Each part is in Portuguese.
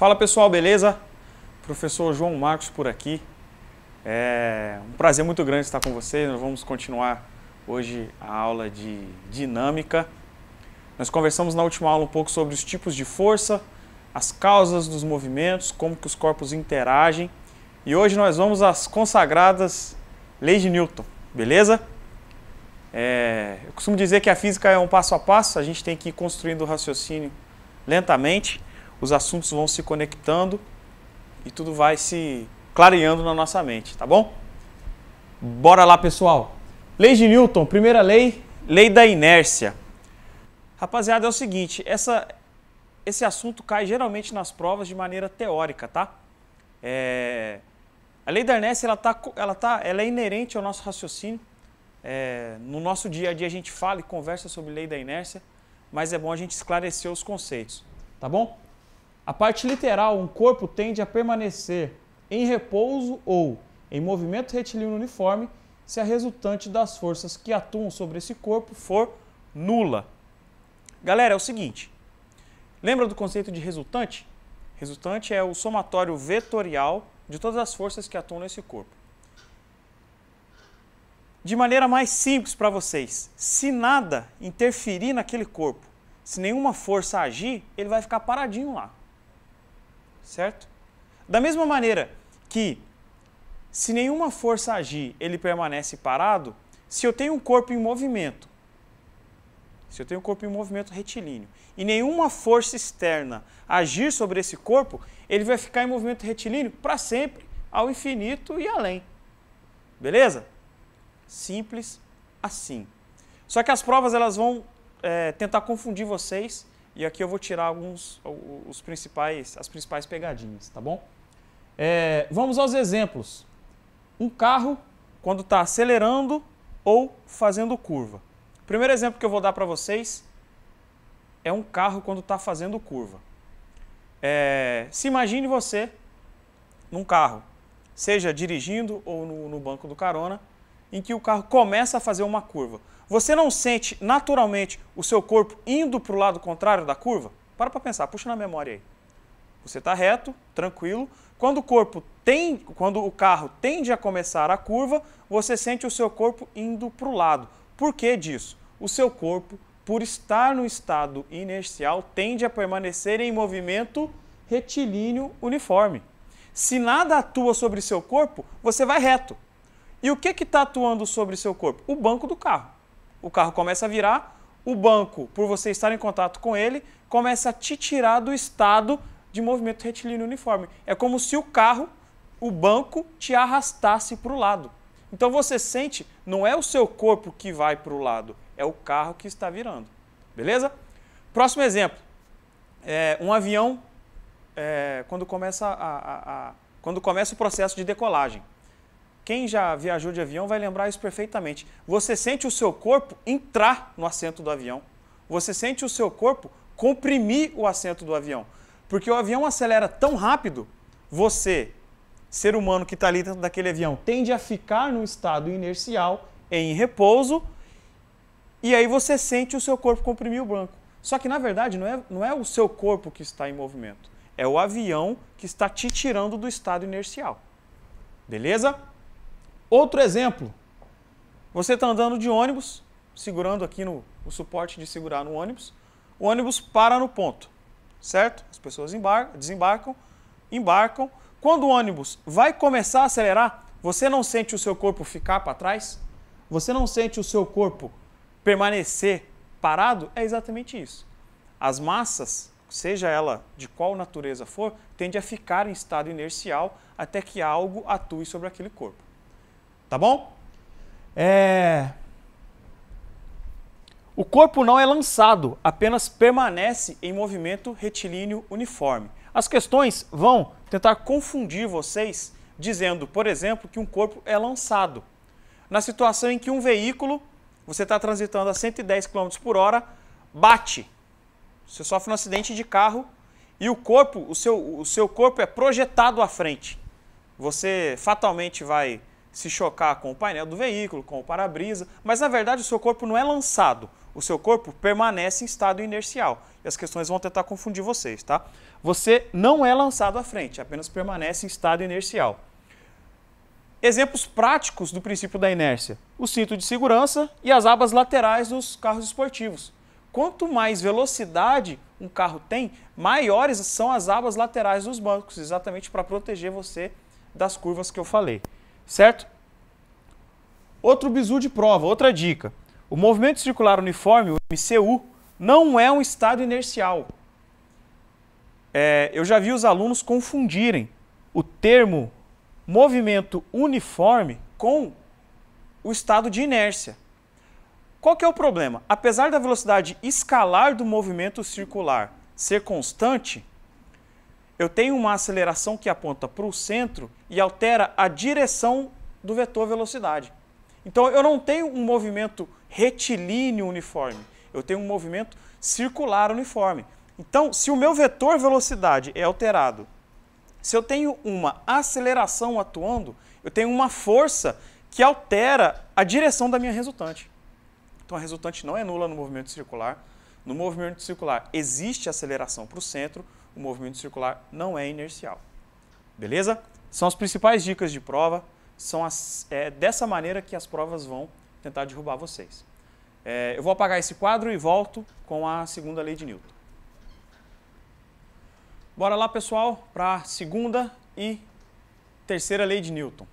Fala pessoal, beleza? Professor João Marcos por aqui. É um prazer muito grande estar com vocês. Nós vamos continuar hoje a aula de dinâmica. Nós conversamos na última aula um pouco sobre os tipos de força, as causas dos movimentos, como que os corpos interagem. E hoje nós vamos às consagradas leis de Newton, beleza? É, eu costumo dizer que a física é um passo a passo, a gente tem que ir construindo o raciocínio lentamente os assuntos vão se conectando e tudo vai se clareando na nossa mente, tá bom? Bora lá, pessoal. Lei de Newton, primeira lei, lei da inércia. Rapaziada, é o seguinte, essa, esse assunto cai geralmente nas provas de maneira teórica, tá? É, a lei da inércia, ela, tá, ela, tá, ela é inerente ao nosso raciocínio. É, no nosso dia a dia a gente fala e conversa sobre lei da inércia, mas é bom a gente esclarecer os conceitos, tá bom? A parte literal, um corpo tende a permanecer em repouso ou em movimento retilíneo uniforme se a resultante das forças que atuam sobre esse corpo for nula. Galera, é o seguinte. Lembra do conceito de resultante? Resultante é o somatório vetorial de todas as forças que atuam nesse corpo. De maneira mais simples para vocês, se nada interferir naquele corpo, se nenhuma força agir, ele vai ficar paradinho lá certo? Da mesma maneira que se nenhuma força agir, ele permanece parado, se eu tenho um corpo em movimento, se eu tenho um corpo em movimento retilíneo, e nenhuma força externa agir sobre esse corpo, ele vai ficar em movimento retilíneo para sempre, ao infinito e além. Beleza? Simples assim. Só que as provas elas vão é, tentar confundir vocês e aqui eu vou tirar alguns, os principais, as principais pegadinhas, tá bom? É, vamos aos exemplos. Um carro quando está acelerando ou fazendo curva. O primeiro exemplo que eu vou dar para vocês é um carro quando está fazendo curva. É, se imagine você num carro, seja dirigindo ou no, no banco do carona, em que o carro começa a fazer uma curva. Você não sente naturalmente o seu corpo indo para o lado contrário da curva? Para para pensar, puxa na memória aí. Você está reto, tranquilo. Quando o corpo tem, quando o carro tende a começar a curva, você sente o seu corpo indo para o lado. Por que disso? O seu corpo, por estar no estado inercial, tende a permanecer em movimento retilíneo uniforme. Se nada atua sobre seu corpo, você vai reto. E o que está atuando sobre seu corpo? O banco do carro o carro começa a virar, o banco, por você estar em contato com ele, começa a te tirar do estado de movimento retilíneo uniforme. É como se o carro, o banco, te arrastasse para o lado. Então você sente, não é o seu corpo que vai para o lado, é o carro que está virando. Beleza? Próximo exemplo. É, um avião, é, quando, começa a, a, a, quando começa o processo de decolagem. Quem já viajou de avião vai lembrar isso perfeitamente. Você sente o seu corpo entrar no assento do avião. Você sente o seu corpo comprimir o assento do avião. Porque o avião acelera tão rápido, você, ser humano que está ali dentro daquele avião, tende a ficar no estado inercial, em repouso, e aí você sente o seu corpo comprimir o banco. Só que, na verdade, não é, não é o seu corpo que está em movimento. É o avião que está te tirando do estado inercial. Beleza? Outro exemplo. Você está andando de ônibus, segurando aqui no o suporte de segurar no ônibus. O ônibus para no ponto, certo? As pessoas embarcam, desembarcam, embarcam. Quando o ônibus vai começar a acelerar, você não sente o seu corpo ficar para trás? Você não sente o seu corpo permanecer parado? É exatamente isso. As massas, seja ela de qual natureza for, tende a ficar em estado inercial até que algo atue sobre aquele corpo. Tá bom? É... O corpo não é lançado, apenas permanece em movimento retilíneo uniforme. As questões vão tentar confundir vocês, dizendo, por exemplo, que um corpo é lançado. Na situação em que um veículo, você está transitando a 110 km por hora, bate. Você sofre um acidente de carro e o corpo, o seu, o seu corpo é projetado à frente. Você fatalmente vai se chocar com o painel do veículo, com o para-brisa, mas na verdade o seu corpo não é lançado, o seu corpo permanece em estado inercial. E as questões vão tentar confundir vocês, tá? Você não é lançado à frente, apenas permanece em estado inercial. Exemplos práticos do princípio da inércia: o cinto de segurança e as abas laterais dos carros esportivos. Quanto mais velocidade um carro tem, maiores são as abas laterais dos bancos, exatamente para proteger você das curvas que eu falei certo? Outro bizu de prova, outra dica. O movimento circular uniforme, o MCU, não é um estado inercial. É, eu já vi os alunos confundirem o termo movimento uniforme com o estado de inércia. Qual que é o problema? Apesar da velocidade escalar do movimento circular ser constante, eu tenho uma aceleração que aponta para o centro e altera a direção do vetor velocidade. Então eu não tenho um movimento retilíneo uniforme, eu tenho um movimento circular uniforme. Então, se o meu vetor velocidade é alterado, se eu tenho uma aceleração atuando, eu tenho uma força que altera a direção da minha resultante. Então a resultante não é nula no movimento circular. No movimento circular existe aceleração para o centro, o movimento circular não é inercial. Beleza? São as principais dicas de prova, são as, é, dessa maneira que as provas vão tentar derrubar vocês. É, eu vou apagar esse quadro e volto com a segunda lei de Newton. Bora lá, pessoal, para a segunda e terceira lei de Newton.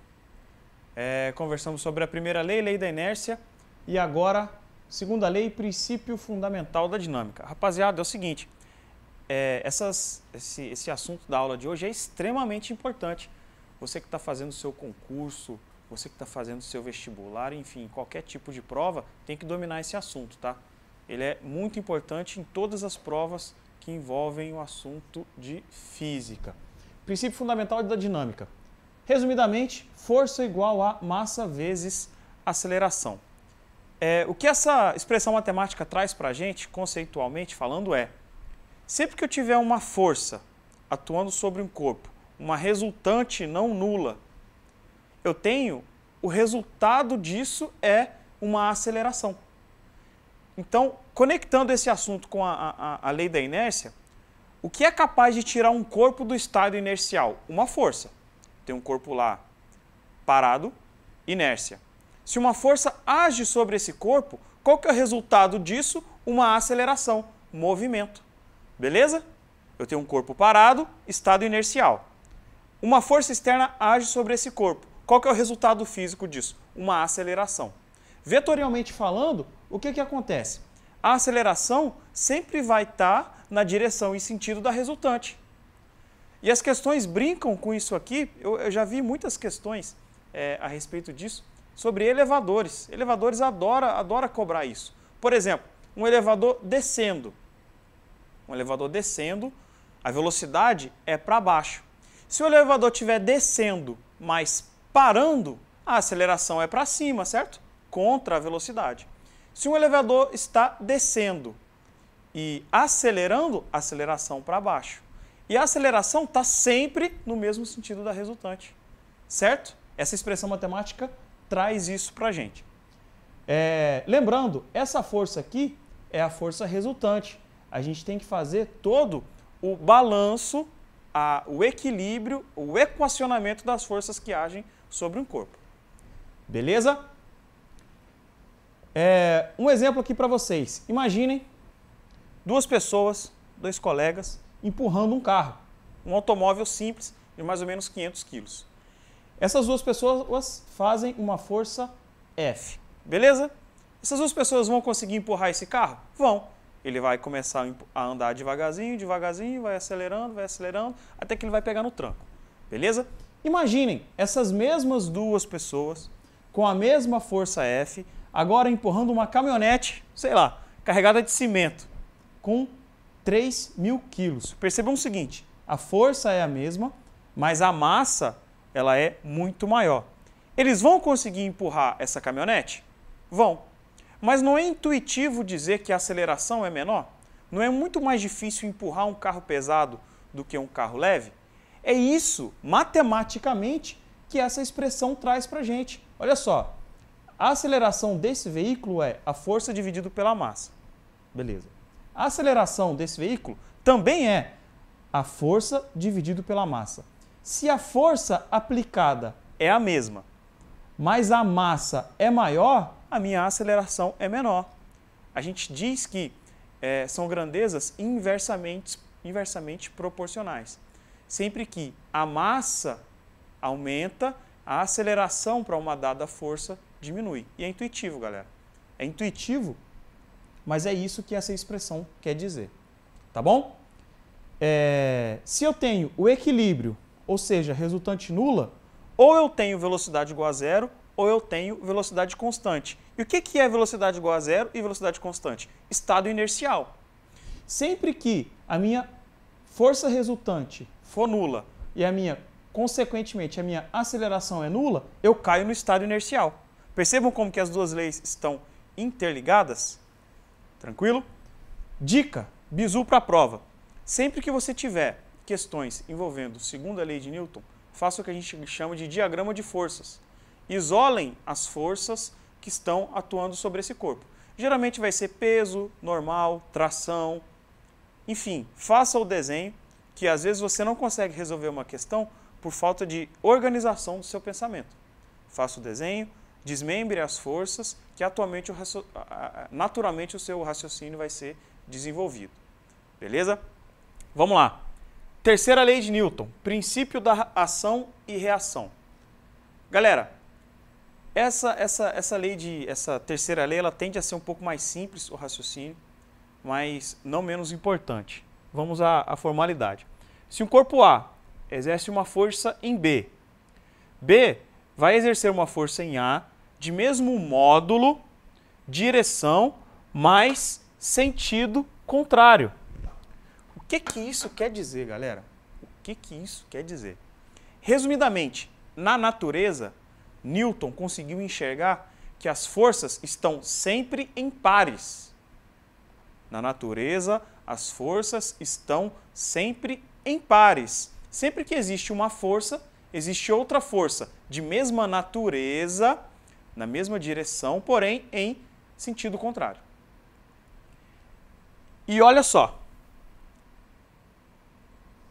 É, conversamos sobre a primeira lei, lei da inércia, e agora, segunda lei, princípio fundamental da dinâmica. Rapaziada, é o seguinte, é, essas, esse, esse assunto da aula de hoje é extremamente importante. Você que está fazendo o seu concurso, você que está fazendo o seu vestibular, enfim, qualquer tipo de prova, tem que dominar esse assunto, tá? Ele é muito importante em todas as provas que envolvem o assunto de física. Princípio fundamental da dinâmica. Resumidamente, força igual a massa vezes aceleração. É, o que essa expressão matemática traz para a gente, conceitualmente falando, é Sempre que eu tiver uma força atuando sobre um corpo, uma resultante não nula, eu tenho o resultado disso é uma aceleração. Então, conectando esse assunto com a, a, a, lei da inércia, o que é capaz de tirar um corpo do estado inercial? Uma força. Tem um corpo lá parado, inércia. Se uma força age sobre esse corpo, qual que é o resultado disso? Uma aceleração, movimento. Beleza? Eu tenho um corpo parado, estado inercial. Uma força externa age sobre esse corpo. Qual que é o resultado físico disso? Uma aceleração. Vetorialmente falando, o que, que acontece? A aceleração sempre vai estar tá na direção e sentido da resultante. E as questões brincam com isso aqui. Eu, eu já vi muitas questões é, a respeito disso sobre elevadores. Elevadores adora, adora cobrar isso. Por exemplo, um elevador descendo um elevador descendo, a velocidade é para baixo. Se o elevador estiver descendo, mas parando, a aceleração é para cima, certo? Contra a velocidade. Se um elevador está descendo e acelerando, aceleração para baixo. E a aceleração está sempre no mesmo sentido da resultante, certo? Essa expressão matemática traz isso para a gente. É, lembrando, essa força aqui é a força resultante a gente tem que fazer todo o balanço, a, o equilíbrio, o equacionamento das forças que agem sobre um corpo. Beleza? É, um exemplo aqui para vocês. Imaginem duas pessoas, dois colegas, empurrando um carro, um automóvel simples de mais ou menos 500 quilos. Essas duas pessoas fazem uma força F, beleza? Essas duas pessoas vão conseguir empurrar esse carro? Vão. Ele vai começar a andar devagarzinho, devagarzinho, vai acelerando, vai acelerando, até que ele vai pegar no tranco. Beleza? Imaginem essas mesmas duas pessoas com a mesma força F, agora empurrando uma caminhonete, sei lá, carregada de cimento, com 3 mil quilos. Percebam o seguinte: a força é a mesma, mas a massa ela é muito maior. Eles vão conseguir empurrar essa caminhonete? Vão. Mas não é intuitivo dizer que a aceleração é menor? Não é muito mais difícil empurrar um carro pesado do que um carro leve? É isso, matematicamente, que essa expressão traz para gente. Olha só, a aceleração desse veículo é a força dividido pela massa. Beleza. A aceleração desse veículo também é a força dividido pela massa. Se a força aplicada é a mesma, mas a massa é maior, a minha aceleração é menor. A gente diz que é, são grandezas inversamente, inversamente proporcionais. Sempre que a massa aumenta, a aceleração para uma dada força diminui. E é intuitivo, galera. É intuitivo, mas é isso que essa expressão quer dizer. Tá bom? É, se eu tenho o equilíbrio, ou seja, resultante nula, ou eu tenho velocidade igual a zero, ou eu tenho velocidade constante. E o que, que é velocidade igual a zero e velocidade constante? Estado inercial. Sempre que a minha força resultante for nula e a minha, consequentemente, a minha aceleração é nula, eu caio no estado inercial. Percebam como que as duas leis estão interligadas? Tranquilo? Dica, bizu para a prova. Sempre que você tiver questões envolvendo segunda lei de Newton, faça o que a gente chama de diagrama de forças isolem as forças que estão atuando sobre esse corpo. Geralmente vai ser peso, normal, tração, enfim, faça o desenho que às vezes você não consegue resolver uma questão por falta de organização do seu pensamento. Faça o desenho, desmembre as forças que atualmente, naturalmente, o seu raciocínio vai ser desenvolvido. Beleza? Vamos lá. Terceira lei de Newton, princípio da ação e reação. Galera, essa, essa, essa lei de essa terceira lei, ela tende a ser um pouco mais simples o raciocínio, mas não menos importante. Vamos à, à formalidade. Se um corpo A exerce uma força em B, B vai exercer uma força em A de mesmo módulo, direção, mais sentido contrário. O que que isso quer dizer, galera? O que que isso quer dizer? Resumidamente, na natureza, Newton conseguiu enxergar que as forças estão sempre em pares. Na natureza, as forças estão sempre em pares. Sempre que existe uma força, existe outra força de mesma natureza, na mesma direção, porém em sentido contrário. E olha só.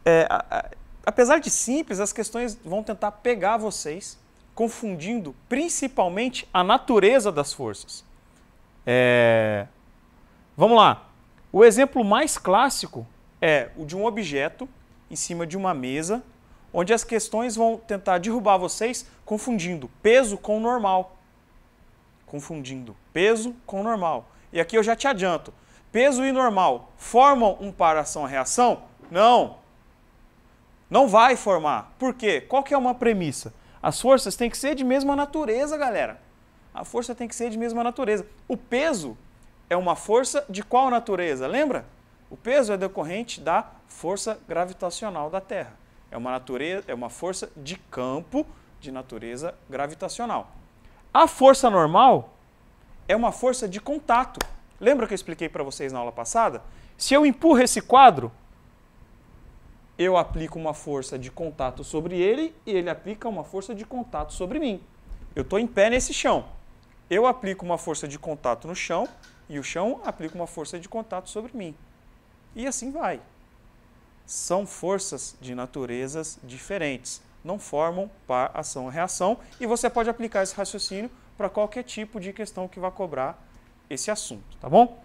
É, a, a, apesar de simples, as questões vão tentar pegar vocês confundindo principalmente a natureza das forças. É... Vamos lá. O exemplo mais clássico é o de um objeto em cima de uma mesa, onde as questões vão tentar derrubar vocês confundindo peso com normal. Confundindo peso com normal. E aqui eu já te adianto: peso e normal formam um par ação-reação? Não. Não vai formar. Por quê? Qual que é uma premissa? As forças têm que ser de mesma natureza, galera. A força tem que ser de mesma natureza. O peso é uma força de qual natureza? Lembra? O peso é decorrente da força gravitacional da Terra. É uma, natureza, é uma força de campo de natureza gravitacional. A força normal é uma força de contato. Lembra que eu expliquei para vocês na aula passada? Se eu empurro esse quadro, eu aplico uma força de contato sobre ele e ele aplica uma força de contato sobre mim. Eu estou em pé nesse chão. Eu aplico uma força de contato no chão e o chão aplica uma força de contato sobre mim. E assim vai. São forças de naturezas diferentes. Não formam par, ação, reação. E você pode aplicar esse raciocínio para qualquer tipo de questão que vá cobrar esse assunto, tá bom?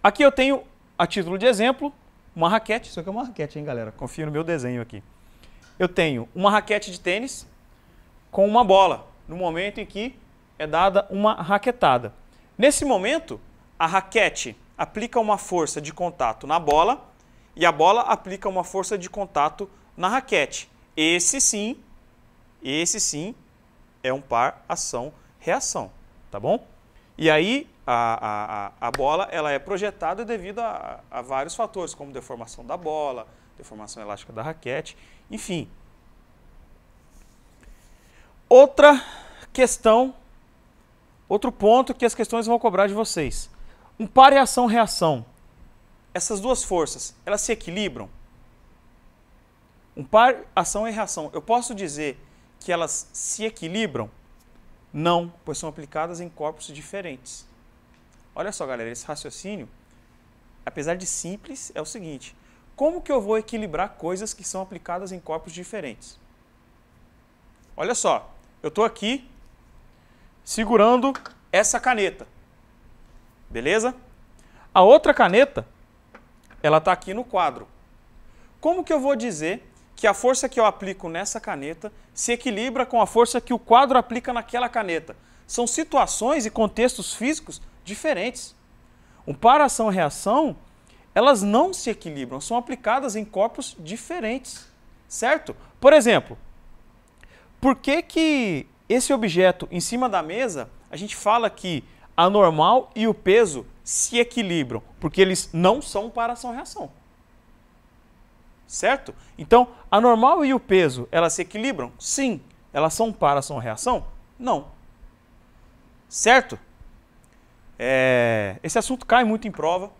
Aqui eu tenho, a título de exemplo, uma raquete, isso aqui é uma raquete, hein, galera? Confia no meu desenho aqui. Eu tenho uma raquete de tênis com uma bola, no momento em que é dada uma raquetada. Nesse momento, a raquete aplica uma força de contato na bola e a bola aplica uma força de contato na raquete. Esse sim, esse sim é um par ação-reação, tá bom? E aí a, a, a bola ela é projetada devido a, a vários fatores, como deformação da bola, deformação elástica da raquete, enfim. Outra questão, outro ponto que as questões vão cobrar de vocês. Um par e ação-reação. Essas duas forças, elas se equilibram? Um par, ação e reação. Eu posso dizer que elas se equilibram? Não, pois são aplicadas em corpos diferentes. Olha só, galera, esse raciocínio, apesar de simples, é o seguinte: como que eu vou equilibrar coisas que são aplicadas em corpos diferentes? Olha só, eu estou aqui segurando essa caneta. Beleza? A outra caneta, ela está aqui no quadro. Como que eu vou dizer que a força que eu aplico nessa caneta se equilibra com a força que o quadro aplica naquela caneta? São situações e contextos físicos diferentes. O para ação reação, elas não se equilibram, são aplicadas em corpos diferentes, certo? Por exemplo, por que que esse objeto em cima da mesa, a gente fala que a normal e o peso se equilibram, porque eles não são para ação reação. Certo? Então, a normal e o peso, elas se equilibram? Sim. Elas são para ação reação? Não. Certo? É, esse assunto cai muito em prova.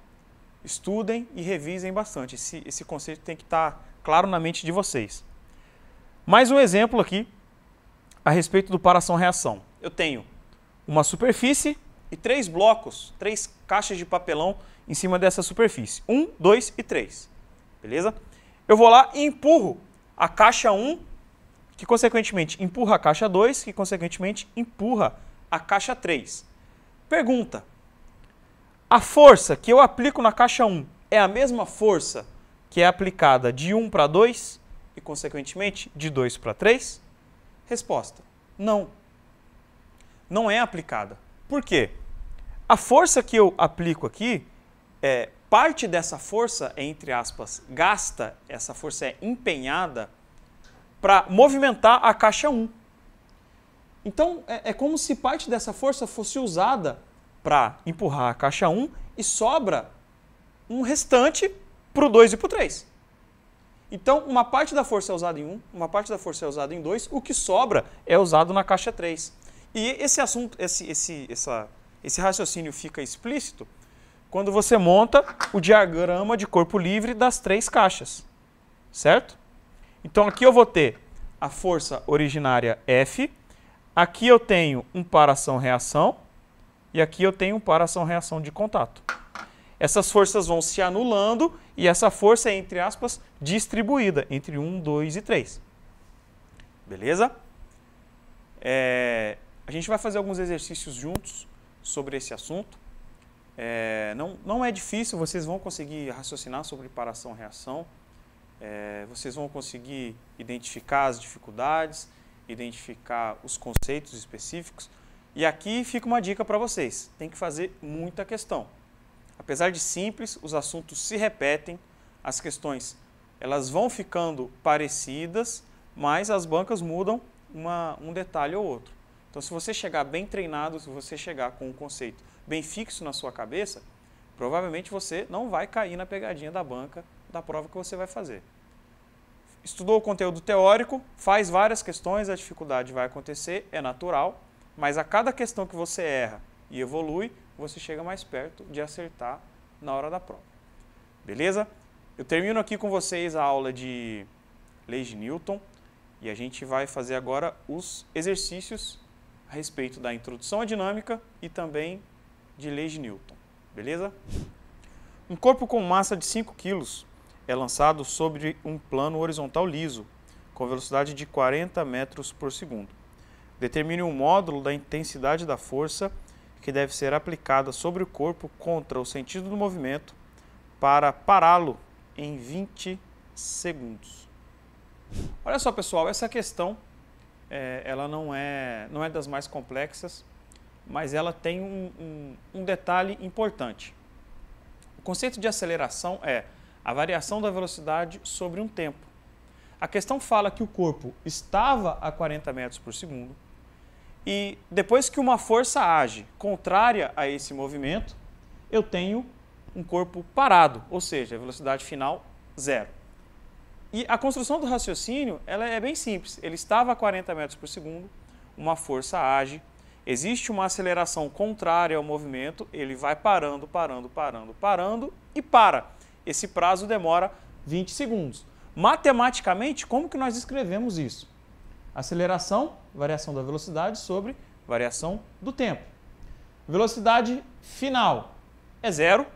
Estudem e revisem bastante. Esse, esse conceito tem que estar tá claro na mente de vocês. Mais um exemplo aqui a respeito do paração-reação. Eu tenho uma superfície e três blocos, três caixas de papelão em cima dessa superfície. Um, dois e três. Beleza? Eu vou lá e empurro a caixa 1, um, que consequentemente empurra a caixa 2, que consequentemente empurra a caixa 3. Pergunta: a força que eu aplico na caixa 1 é a mesma força que é aplicada de 1 para 2 e, consequentemente, de 2 para 3? Resposta: não. Não é aplicada. Por quê? A força que eu aplico aqui, é, parte dessa força entre aspas, gasta, essa força é empenhada para movimentar a caixa 1. Então é, é como se parte dessa força fosse usada para empurrar a caixa 1 e sobra um restante para o 2 e para o 3. Então, uma parte da força é usada em 1, um, uma parte da força é usada em 2, o que sobra é usado na caixa 3. E esse assunto, esse, esse, essa, esse raciocínio fica explícito quando você monta o diagrama de corpo livre das três caixas, certo? Então, aqui eu vou ter a força originária F, Aqui eu tenho um paração ação-reação e aqui eu tenho um paração ação-reação de contato. Essas forças vão se anulando e essa força é, entre aspas, distribuída entre 1, 2 e 3. Beleza? É, a gente vai fazer alguns exercícios juntos sobre esse assunto. É, não, não é difícil, vocês vão conseguir raciocinar sobre paração-reação, é, vocês vão conseguir identificar as dificuldades, identificar os conceitos específicos. E aqui fica uma dica para vocês: tem que fazer muita questão. Apesar de simples, os assuntos se repetem, as questões elas vão ficando parecidas, mas as bancas mudam uma, um detalhe ou outro. Então, se você chegar bem treinado, se você chegar com um conceito bem fixo na sua cabeça, provavelmente você não vai cair na pegadinha da banca da prova que você vai fazer estudou o conteúdo teórico, faz várias questões, a dificuldade vai acontecer, é natural, mas a cada questão que você erra e evolui, você chega mais perto de acertar na hora da prova. Beleza? Eu termino aqui com vocês a aula de leis de Newton e a gente vai fazer agora os exercícios a respeito da introdução à dinâmica e também de leis de Newton. Beleza? Um corpo com massa de 5 quilos é lançado sobre um plano horizontal liso, com velocidade de 40 metros por segundo. Determine o um módulo da intensidade da força que deve ser aplicada sobre o corpo contra o sentido do movimento para pará-lo em 20 segundos. Olha só, pessoal, essa questão é, ela não é, não é das mais complexas, mas ela tem um, um, um detalhe importante. O conceito de aceleração é a variação da velocidade sobre um tempo. A questão fala que o corpo estava a 40 metros por segundo e depois que uma força age contrária a esse movimento, eu tenho um corpo parado, ou seja, a velocidade final zero. E a construção do raciocínio ela é bem simples. Ele estava a 40 metros por segundo, uma força age, existe uma aceleração contrária ao movimento, ele vai parando, parando, parando, parando e para. Esse prazo demora 20 segundos. Matematicamente, como que nós escrevemos isso? Aceleração, variação da velocidade sobre variação do tempo. Velocidade final é zero,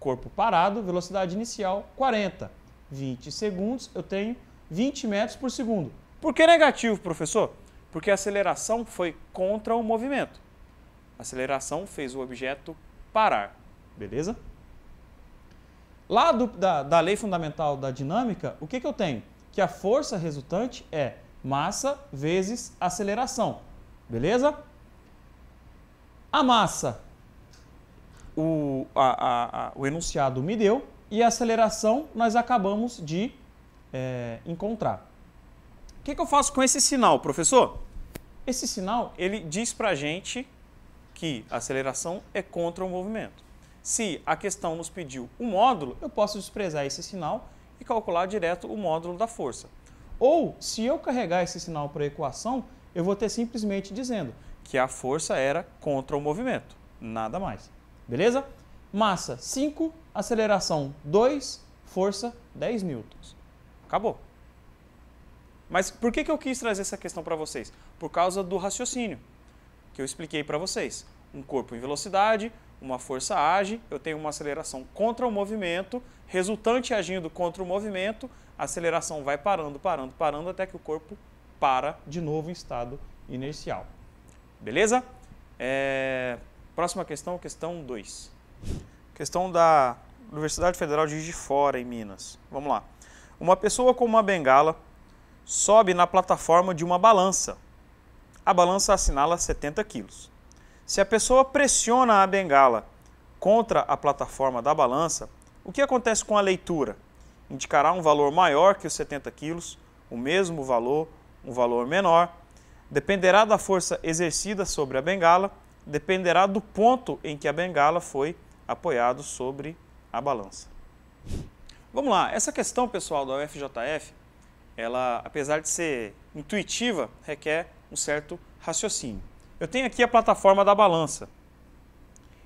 corpo parado, velocidade inicial 40. 20 segundos, eu tenho 20 metros por segundo. Por que negativo, professor? Porque a aceleração foi contra o movimento. A aceleração fez o objeto parar. Beleza? Lá do, da, da lei fundamental da dinâmica, o que, que eu tenho? Que a força resultante é massa vezes aceleração. Beleza? A massa, o, a, a, a, o enunciado me deu, e a aceleração nós acabamos de é, encontrar. O que, que, eu faço com esse sinal, professor? Esse sinal ele diz para gente que a aceleração é contra o movimento. Se a questão nos pediu um módulo, eu posso desprezar esse sinal e calcular direto o módulo da força. Ou, se eu carregar esse sinal para a equação, eu vou ter simplesmente dizendo que a força era contra o movimento, nada mais. Beleza? Massa 5, aceleração 2, força 10 newtons. Acabou. Mas por que, que eu quis trazer essa questão para vocês? Por causa do raciocínio que eu expliquei para vocês. Um corpo em velocidade, uma força age, eu tenho uma aceleração contra o movimento, resultante agindo contra o movimento, a aceleração vai parando, parando, parando até que o corpo para de novo em estado inercial. Beleza? É... Próxima questão, questão 2. Questão da Universidade Federal de Juiz de Fora, em Minas. Vamos lá. Uma pessoa com uma bengala sobe na plataforma de uma balança. A balança assinala 70 quilos. Se a pessoa pressiona a bengala contra a plataforma da balança, o que acontece com a leitura? Indicará um valor maior que os 70 quilos? o mesmo valor, um valor menor. Dependerá da força exercida sobre a bengala, dependerá do ponto em que a bengala foi apoiado sobre a balança. Vamos lá, essa questão pessoal da UFJF, ela, apesar de ser intuitiva, requer um certo raciocínio. Eu tenho aqui a plataforma da balança.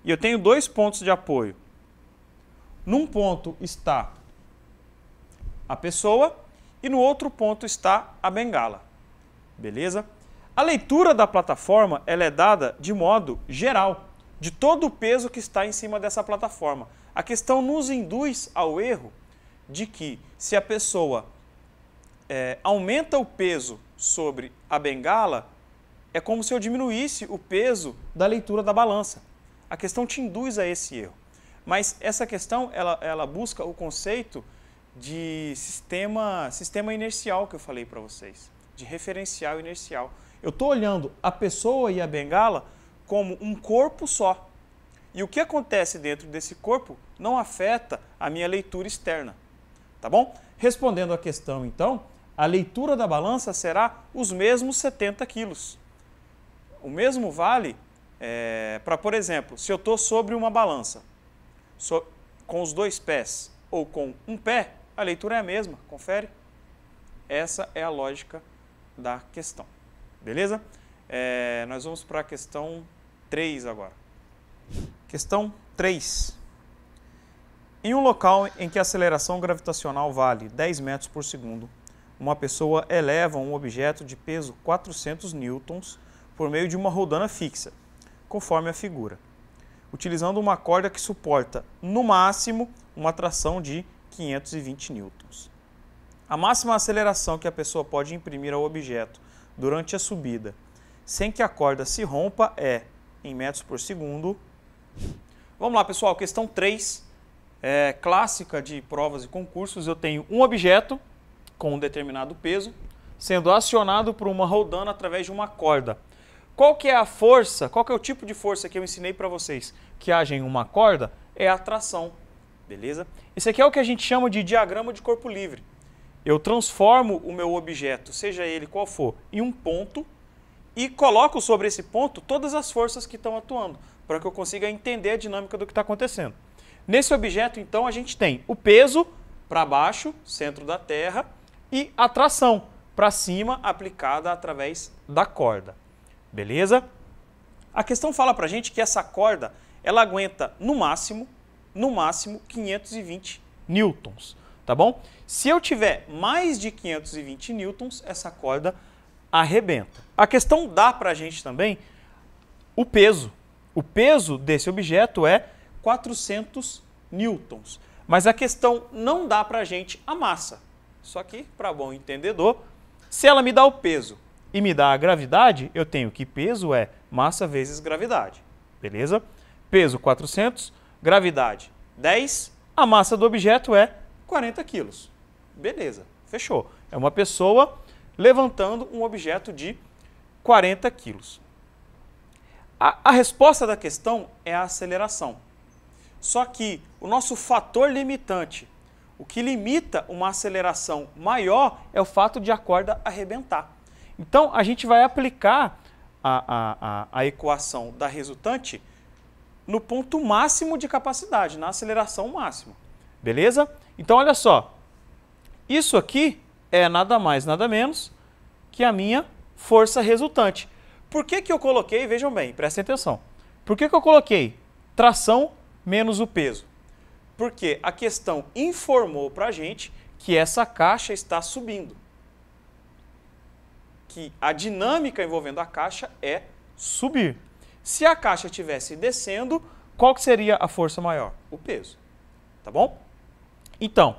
E eu tenho dois pontos de apoio. Num ponto está a pessoa e no outro ponto está a bengala. Beleza? A leitura da plataforma ela é dada de modo geral, de todo o peso que está em cima dessa plataforma. A questão nos induz ao erro de que se a pessoa é, aumenta o peso sobre a bengala, é como se eu diminuísse o peso da leitura da balança. A questão te induz a esse erro. Mas essa questão, ela, ela busca o conceito de sistema, sistema inercial que eu falei para vocês, de referencial inercial. Eu estou olhando a pessoa e a bengala como um corpo só. E o que acontece dentro desse corpo não afeta a minha leitura externa. Tá bom? Respondendo à questão, então, a leitura da balança será os mesmos 70 quilos o mesmo vale é, para, por exemplo, se eu estou sobre uma balança, so, com os dois pés ou com um pé, a leitura é a mesma, confere? Essa é a lógica da questão, beleza? É, nós vamos para a questão 3 agora. Questão 3. Em um local em que a aceleração gravitacional vale 10 metros por segundo, uma pessoa eleva um objeto de peso 400 newtons por meio de uma rodana fixa, conforme a figura, utilizando uma corda que suporta, no máximo, uma tração de 520 N. A máxima aceleração que a pessoa pode imprimir ao objeto durante a subida, sem que a corda se rompa, é em metros por segundo. Vamos lá, pessoal, questão 3, é, clássica de provas e concursos. Eu tenho um objeto com um determinado peso sendo acionado por uma rodana através de uma corda qual que é a força, qual que é o tipo de força que eu ensinei para vocês que age em uma corda? É a tração, beleza? Isso aqui é o que a gente chama de diagrama de corpo livre. Eu transformo o meu objeto, seja ele qual for, em um ponto e coloco sobre esse ponto todas as forças que estão atuando, para que eu consiga entender a dinâmica do que está acontecendo. Nesse objeto, então, a gente tem o peso para baixo, centro da Terra, e a tração para cima, aplicada através da corda. Beleza? A questão fala pra gente que essa corda, ela aguenta no máximo, no máximo 520 newtons, tá bom? Se eu tiver mais de 520 newtons, essa corda arrebenta. A questão dá pra gente também o peso. O peso desse objeto é 400 newtons. Mas a questão não dá pra gente a massa. Só que, para bom entendedor, se ela me dá o peso e me dá a gravidade, eu tenho que peso é massa vezes gravidade. Beleza? Peso 400, gravidade 10, a massa do objeto é 40 quilos. Beleza, fechou. É uma pessoa levantando um objeto de 40 quilos. A, a, resposta da questão é a aceleração. Só que o nosso fator limitante, o que limita uma aceleração maior, é o fato de a corda arrebentar. Então, a gente vai aplicar a, a, a, a equação da resultante no ponto máximo de capacidade, na aceleração máxima. Beleza? Então, olha só. Isso aqui é nada mais, nada menos que a minha força resultante. Por que, que eu coloquei, vejam bem, prestem atenção. Por que, que eu coloquei tração menos o peso? Porque a questão informou para a gente que essa caixa está subindo que a dinâmica envolvendo a caixa é subir. Se a caixa estivesse descendo, qual que seria a força maior? O peso. Tá bom? Então,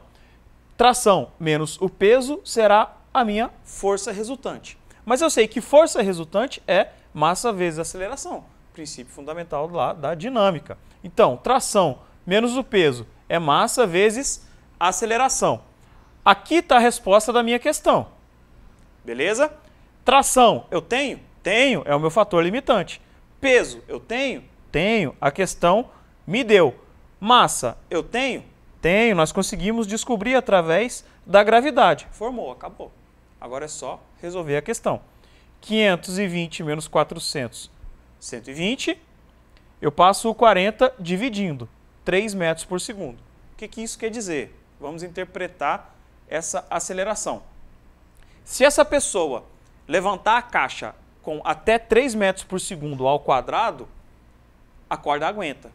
tração menos o peso será a minha força resultante. Mas eu sei que força resultante é massa vezes aceleração, princípio fundamental lá da dinâmica. Então, tração menos o peso é massa vezes aceleração. Aqui está a resposta da minha questão. Beleza? Tração, eu tenho? Tenho, é o meu fator limitante. Peso, eu tenho? Tenho, a questão me deu. Massa, eu tenho? Tenho, nós conseguimos descobrir através da gravidade. Formou, acabou. Agora é só resolver a questão. 520 menos 400, 120. Eu passo o 40 dividindo, 3 metros por segundo. O que, que isso quer dizer? Vamos interpretar essa aceleração. Se essa pessoa levantar a caixa com até 3 metros por segundo ao quadrado, a corda aguenta.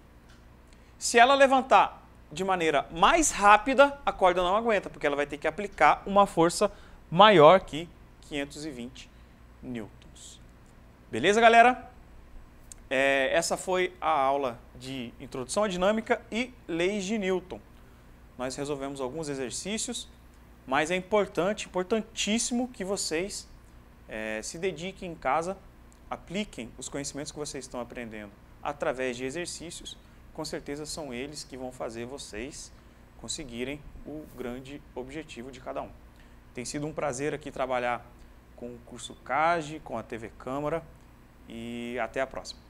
Se ela levantar de maneira mais rápida, a corda não aguenta, porque ela vai ter que aplicar uma força maior que 520 newtons. Beleza, galera? É, essa foi a aula de introdução à dinâmica e leis de Newton. Nós resolvemos alguns exercícios, mas é importante, importantíssimo que vocês é, se dediquem em casa, apliquem os conhecimentos que vocês estão aprendendo através de exercícios. Com certeza são eles que vão fazer vocês conseguirem o grande objetivo de cada um. Tem sido um prazer aqui trabalhar com o curso CAGE, com a TV Câmara e até a próxima.